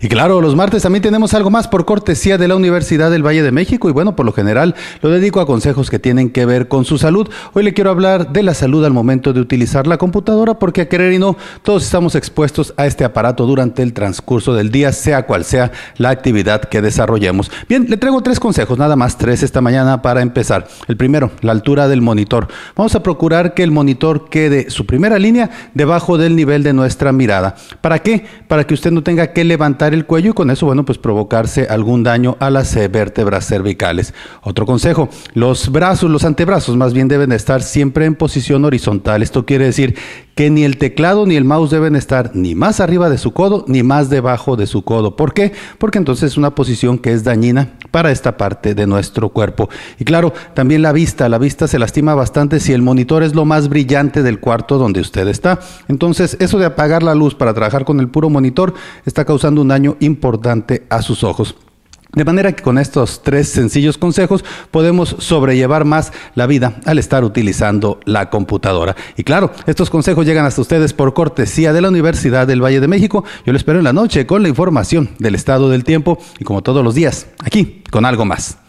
Y claro, los martes también tenemos algo más por cortesía de la Universidad del Valle de México y bueno, por lo general lo dedico a consejos que tienen que ver con su salud. Hoy le quiero hablar de la salud al momento de utilizar la computadora porque a querer y no, todos estamos expuestos a este aparato durante el transcurso del día, sea cual sea la actividad que desarrollemos. Bien, le traigo tres consejos, nada más tres esta mañana para empezar. El primero, la altura del monitor. Vamos a procurar que el monitor quede su primera línea debajo del nivel de nuestra mirada. ¿Para qué? Para que usted no tenga que levantar el cuello y con eso, bueno, pues provocarse algún daño a las eh, vértebras cervicales. Otro consejo, los brazos, los antebrazos más bien deben estar siempre en posición horizontal. Esto quiere decir que ni el teclado ni el mouse deben estar ni más arriba de su codo ni más debajo de su codo. ¿Por qué? Porque entonces es una posición que es dañina para esta parte de nuestro cuerpo. Y claro, también la vista, la vista se lastima bastante si el monitor es lo más brillante del cuarto donde usted está. Entonces, eso de apagar la luz para trabajar con el puro monitor está causando un daño importante a sus ojos. De manera que con estos tres sencillos consejos podemos sobrellevar más la vida al estar utilizando la computadora. Y claro, estos consejos llegan hasta ustedes por cortesía de la Universidad del Valle de México. Yo lo espero en la noche con la información del estado del tiempo y como todos los días, aquí con algo más.